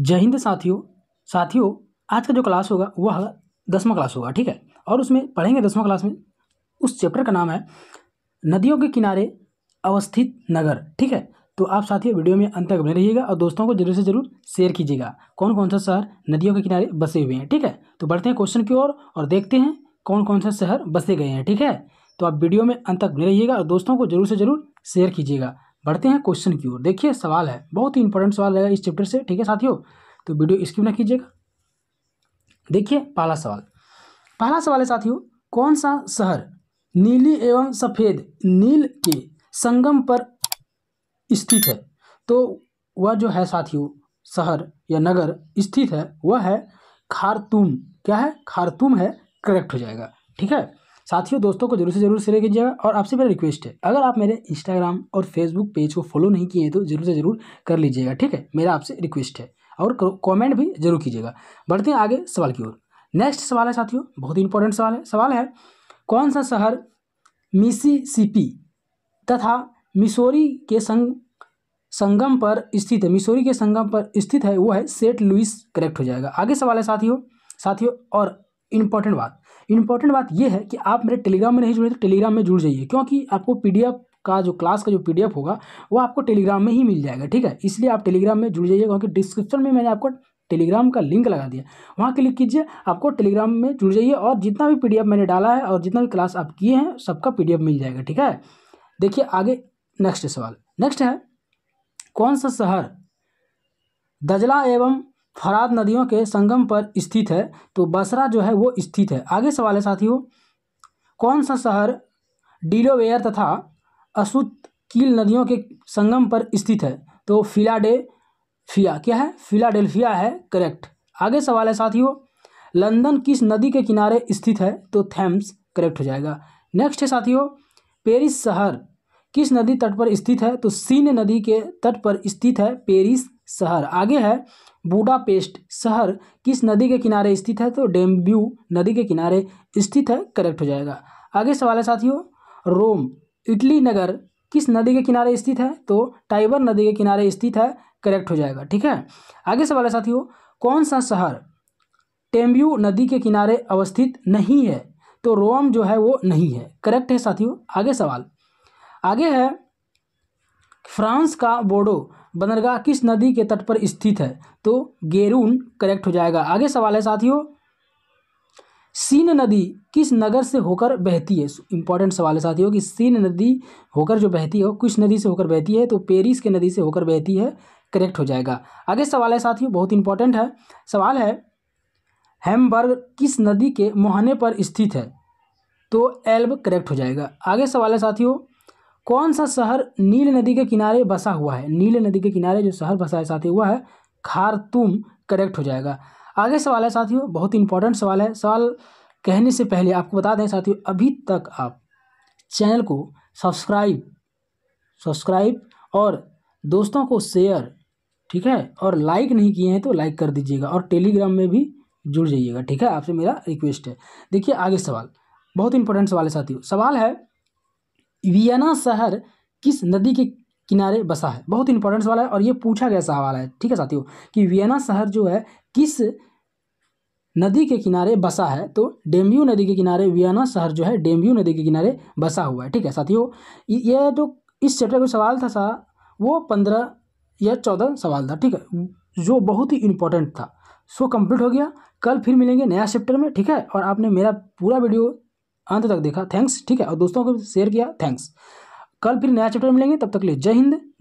जय हिंद साथियों साथियों आज का जो क्लास होगा वह दसवा क्लास होगा ठीक है और उसमें पढ़ेंगे दसवां क्लास में उस चैप्टर का नाम है नदियों के किनारे अवस्थित नगर ठीक है तो आप साथियों वीडियो में अंत तक बने रहिएगा और दोस्तों को जरूर से जरूर शेयर कीजिएगा कौन कौन सा शहर नदियों के किनारे बसे हुए हैं ठीक है तो बढ़ते हैं क्वेश्चन की ओर और देखते हैं कौन कौन सा शहर बसे गए हैं ठीक है तो आप वीडियो में अंत तक बने रहिएगा और दोस्तों को जरूर से जरूर शेयर कीजिएगा बढ़ते हैं क्वेश्चन की ओर देखिए सवाल है बहुत ही इंपॉर्टेंट सवाल रहेगा इस चैप्टर से ठीक है साथियों तो वीडियो स्किप ना कीजिएगा देखिए पहला सवाल पहला सवाल है साथियों कौन सा शहर नीली एवं सफ़ेद नील के संगम पर स्थित है तो वह जो है साथियों शहर या नगर स्थित है वह है खारतूम क्या है खारतूम है करेक्ट हो जाएगा ठीक है साथियों दोस्तों को जरूर से जरूर शेयर कीजिएगा और आपसे मेरा रिक्वेस्ट है अगर आप मेरे इंस्टाग्राम और फेसबुक पेज को फॉलो नहीं किए तो जरूर से जरूर कर लीजिएगा ठीक है मेरा आपसे रिक्वेस्ट है और कमेंट भी जरूर कीजिएगा बढ़ते हैं आगे सवाल की ओर नेक्स्ट सवाल है साथियों बहुत ही इंपॉर्टेंट सवाल है सवाल है कौन सा शहर मिसीसीपी तथा मिसोरी के संग संगम पर स्थित है मिसोरी के संगम पर स्थित है वो है सेंट लुइस करेक्ट हो जाएगा आगे सवाल है साथियों साथियों और इम्पोर्टेंट बात इंपॉर्टेंट बात यह है कि आप मेरे टेलीग्राम में नहीं जुड़े तो टेलीग्राम में जुड़ जाइए क्योंकि आपको पी का जो क्लास का जो पी होगा वो आपको टेलीग्राम में ही मिल जाएगा ठीक है इसलिए आप टेलीग्राम में जुड़ जाइए क्योंकि डिस्क्रिप्शन में मैंने आपको टेलीग्राम का लिंक लगा दिया वहाँ क्लिक कीजिए आपको टेलीग्राम में जुड़ जाइए और जितना भी पीडीएफ मैंने डाला है और जितना भी क्लास आप किए हैं सबका पीडीएफ मिल जाएगा ठीक है देखिए आगे नेक्स्ट सवाल नेक्स्ट है कौन सा शहर दजला एवं फराद नदियों के संगम पर स्थित है तो बसरा जो है वो स्थित है आगे सवाल है साथियों कौन सा शहर डीलोवेयर तथा अशुत कील नदियों के संगम पर स्थित है तो फिलाडेफिया क्या है फिलाडेल्फिया है करेक्ट आगे सवाल है साथियों लंदन किस नदी के किनारे स्थित है तो थेम्स करेक्ट हो जाएगा नेक्स्ट है साथियों पेरिस शहर किस नदी तट पर स्थित है तो सीन नदी के तट पर स्थित है पेरिस शहर आगे है बूडापेस्ट शहर किस नदी के किनारे स्थित है तो डेम्ब्यू नदी के किनारे स्थित है करेक्ट हो जाएगा आगे सवाल है साथियों रोम इटली नगर किस नदी के किनारे स्थित है तो टाइबर नदी के किनारे स्थित है करेक्ट हो जाएगा ठीक है आगे सवाल है साथियों कौन सा शहर टेम्ब्यू नदी के किनारे अवस्थित नहीं है तो रोम जो है वो नहीं है करेक्ट है साथियों आगे सवाल आगे है फ्रांस का बोडो बंदरगाह किस नदी के तट पर स्थित है तो गेरून करेक्ट हो जाएगा आगे सवाल है साथियों सीन नदी किस नगर से होकर बहती है इंपॉर्टेंट सवाल है साथियों कि सीन नदी होकर जो बहती है किस नदी से होकर बहती है तो पेरिस के नदी से होकर बहती है करेक्ट हो जाएगा आगे सवाल है साथियों बहुत इंपॉर्टेंट है सवाल है हेमबर्ग किस नदी के मुहाने पर स्थित है तो एल्ब करेक्ट हो जाएगा आगे सवाल है साथियों कौन सा शहर नील नदी के किनारे बसा हुआ है नील नदी के किनारे जो शहर बसा है साथी हुआ है खारतूम करेक्ट हो जाएगा आगे सवाल है साथियों बहुत इंपॉर्टेंट सवाल है सवाल कहने से पहले आपको बता दें साथियों अभी तक आप चैनल को सब्सक्राइब सब्सक्राइब और दोस्तों को शेयर ठीक है और लाइक नहीं किए हैं तो लाइक कर दीजिएगा और टेलीग्राम में भी जुड़ जाइएगा ठीक है आपसे मेरा रिक्वेस्ट है देखिए आगे सवाल बहुत इंपॉर्टेंट सवाल है साथियों सवाल है वियना शहर किस नदी के किनारे बसा है बहुत इंपॉर्टेंट सवाल है और ये पूछा गया सवाल है ठीक है साथियों कि वियना शहर जो है किस नदी के किनारे बसा है तो डेम्ब्यू नदी के किनारे वियना शहर जो है डेम्ब्यू नदी के किनारे बसा हुआ है ठीक है साथियों ये जो इस चैप्टर का सवाल था सा वो पंद्रह या चौदह सवाल था ठीक है जो बहुत ही इंपॉर्टेंट था सो कंप्लीट हो गया कल फिर मिलेंगे नया चैप्टर में ठीक है और आपने मेरा पूरा वीडियो अंत तक देखा थैंक्स ठीक है और दोस्तों को शेयर किया थैंक्स कल फिर नया चैप्टर मिलेंगे तब तक लिए जय हिंद